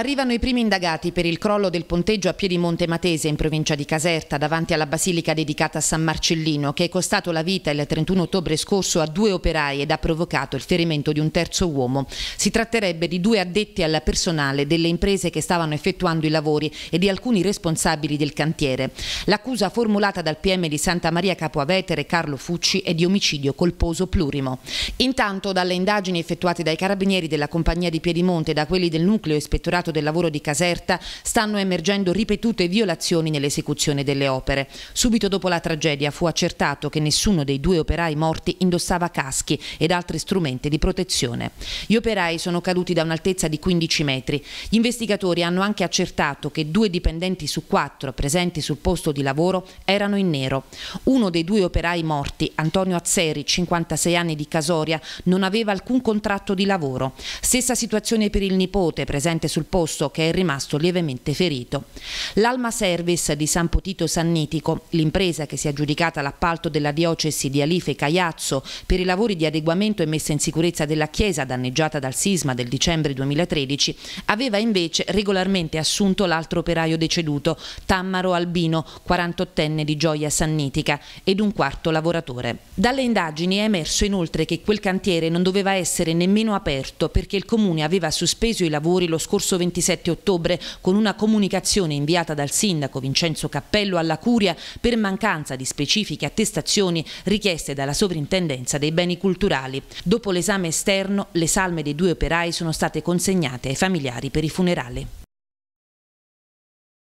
Arrivano i primi indagati per il crollo del ponteggio a Piedimonte Matese in provincia di Caserta davanti alla basilica dedicata a San Marcellino che è costato la vita il 31 ottobre scorso a due operai ed ha provocato il ferimento di un terzo uomo. Si tratterebbe di due addetti al personale delle imprese che stavano effettuando i lavori e di alcuni responsabili del cantiere. L'accusa formulata dal PM di Santa Maria Capoavetere Carlo Fucci è di omicidio colposo plurimo. Intanto dalle indagini effettuate dai carabinieri della compagnia di Piedimonte e da quelli del nucleo ispettorato mercato del lavoro di Caserta stanno emergendo ripetute violazioni nell'esecuzione delle opere. Subito dopo la tragedia fu accertato che nessuno dei due operai morti indossava caschi ed altri strumenti di protezione. Gli operai sono caduti da un'altezza di 15 metri. Gli investigatori hanno anche accertato che due dipendenti su quattro presenti sul posto di lavoro erano in nero. Uno dei due operai morti, Antonio Azzeri, 56 anni di Casoria, non aveva alcun contratto di lavoro. Stessa situazione per il nipote presente sul posto che è rimasto lievemente ferito. L'Alma Service di San Potito Sannitico, l'impresa che si è aggiudicata l'appalto della diocesi di Alife Caiazzo per i lavori di adeguamento e messa in sicurezza della chiesa danneggiata dal sisma del dicembre 2013, aveva invece regolarmente assunto l'altro operaio deceduto, Tammaro Albino, 48enne di Gioia Sannitica, ed un quarto lavoratore. Dalle indagini è emerso inoltre che quel cantiere non doveva essere nemmeno aperto perché il comune aveva sospeso i lavori lo scorso 27 ottobre con una comunicazione inviata dal sindaco Vincenzo Cappello alla Curia per mancanza di specifiche attestazioni richieste dalla sovrintendenza dei beni culturali. Dopo l'esame esterno, le salme dei due operai sono state consegnate ai familiari per i funerali.